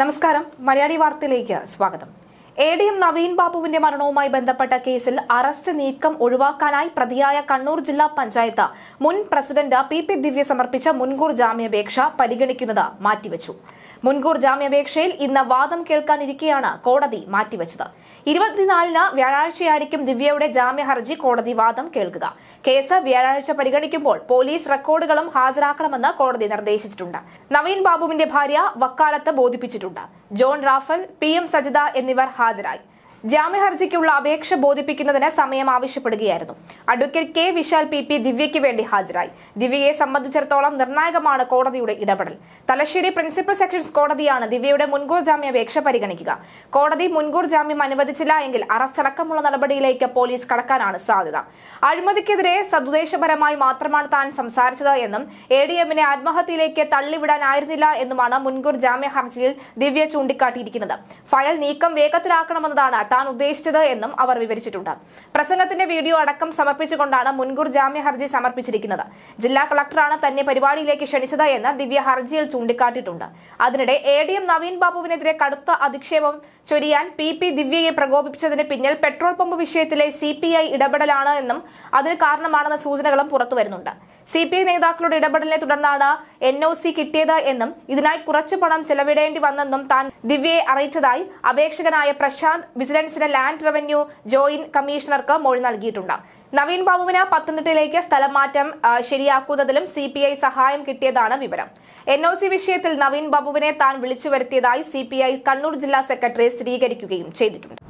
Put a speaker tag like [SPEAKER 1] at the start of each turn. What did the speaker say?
[SPEAKER 1] നമസ്കാരം മലയാളി വാർത്തയിലേക്ക് സ്വാഗതം എ ഡി എം നവീൻ ബാബുവിന്റെ മരണവുമായി ബന്ധപ്പെട്ട കേസിൽ അറസ്റ്റ് നീക്കം ഒഴിവാക്കാനായി പ്രതിയായ കണ്ണൂർ ജില്ലാ പഞ്ചായത്ത് മുൻ പ്രസിഡന്റ് പി പി ദിവ്യ സമർപ്പിച്ച മുൻകൂർ ജാമ്യാപേക്ഷ പരിഗണിക്കുന്നത് മാറ്റിവച്ചു മുൻകൂർ ജാമ്യാപേക്ഷയിൽ ഇന്ന് വാദം കേൾക്കാനിരിക്കെയാണ് കോടതി മാറ്റിവച്ചത് ഇരുപത്തിനാലിന് വ്യാഴാഴ്ചയായിരിക്കും ദിവ്യയുടെ ജാമ്യ ഹർജി കോടതി വാദം കേൾക്കുക കേസ് വ്യാഴാഴ്ച പരിഗണിക്കുമ്പോൾ പോലീസ് റെക്കോർഡുകളും ഹാജരാക്കണമെന്ന് കോടതി നിർദ്ദേശിച്ചിട്ടുണ്ട് നവീൻ ബാബുവിന്റെ ഭാര്യ വക്കാലത്ത് ബോധിപ്പിച്ചിട്ടുണ്ട് John Raphael P M Sajitha എന്നിവർ ഹാജരായി ജാമ്യഹർജിക്കുള്ള അപേക്ഷ ബോധിപ്പിക്കുന്നതിന് സമയം ആവശ്യപ്പെടുകയായിരുന്നു advocate K Vishal P P ദിവ്യയ്ക്ക് വേണ്ടി ഹാജരായി ദിവ്യയെ സംബന്ധിച്ചിടത്തോളം നിർണായകമാണ് കോടതിയുടെ ഇടപെടൽ തലശ്ശേരി പ്രിൻസിപ്പൽ സെക്ഷൻസ് കോടതിയാണ് ദിവ്യയുടെ മുൻകൂർ ജാമ്യാപേക്ഷ പരിഗണിക്കുക കോടതി മുൻകൂർ ജാമ്യം അനുവദിച്ചില്ല എങ്കിൽ അറസ്റ്റ് നടപടിയിലേക്ക് പോലീസ് കടക്കാനാണ് സാധ്യത അഴിമതിക്കെതിരെ സതുദ്ദേശപരമായി മാത്രമാണ് താൻ സംസാരിച്ചത് എന്നും എ ഡി എമ്മിനെ ആത്മഹത്യയിലേക്ക് തള്ളിവിടാനായിരുന്നില്ല എന്നുമാണ് മുൻകൂർ ജാമ്യ ഹർജിയിൽ ദിവ്യ ചൂണ്ടിക്കാട്ടിയിരിക്കുന്നത് ഫയൽ നീക്കം വേഗത്തിലാക്കണമെന്നതാണ് താൻ ഉദ്ദേശിച്ചത് എന്നും അവർ വിവരിച്ചിട്ടുണ്ട് പ്രസംഗത്തിന്റെ വീഡിയോ അടക്കം സമർപ്പിച്ചുകൊണ്ടാണ് മുൻകൂർ ജാമ്യ ഹർജി സമർപ്പിച്ചിരിക്കുന്നത് ജില്ലാ കളക്ടറാണ് തന്നെ പരിപാടിയിലേക്ക് ക്ഷണിച്ചത് എന്ന് ദിവ്യ ഹർജിയിൽ ചൂണ്ടിക്കാട്ടിയിട്ടുണ്ട് അതിനിടെ എ ഡി എം നവീൻ ബാബുവിനെതിരെ കടുത്ത അധിക്ഷേപം ചൊരിയാൻ പി പി ദിവ്യയെ പ്രകോപിപ്പിച്ചതിന് പിന്നിൽ പെട്രോൾ പമ്പ് വിഷയത്തിലെ സി പി ഐ ഇടപെടലാണ് എന്നും അതിന് കാരണമാണെന്ന സൂചനകളും പുറത്തുവരുന്നുണ്ട് സി പി ഐ നേതാക്കളുടെ ഇടപെടലിനെ തുടർന്നാണ് എൻ ഒ സി കിട്ടിയത് എന്നും ഇതിനായി കുറച്ച് പണം ചെലവിടേണ്ടി വന്നെന്നും താൻ ദിവ്യയെ അറിയിച്ചതായി അപേക്ഷകനായ പ്രശാന്ത് വിജിലൻസിന്റെ ലാൻഡ് റവന്യൂ ജോയിന്റ് കമ്മീഷണർക്ക് മൊഴി നൽകിയിട്ടുണ്ട് നവീൻ ബാബുവിന് പത്തനംതിട്ടയിലേക്ക് സ്ഥലം മാറ്റം ശരിയാക്കുന്നതിലും സി പി ഐ സഹായം കിട്ടിയതാണ് വിവരം എൻ ഒ സി വിഷയത്തിൽ നവീൻ ബാബുവിനെ താൻ വിളിച്ചു വരുത്തിയതായി സി പി ഐ കണ്ണൂർ ജില്ലാ സെക്രട്ടറി സ്ഥിരീകരിക്കുകയും ചെയ്തിട്ടുണ്ട്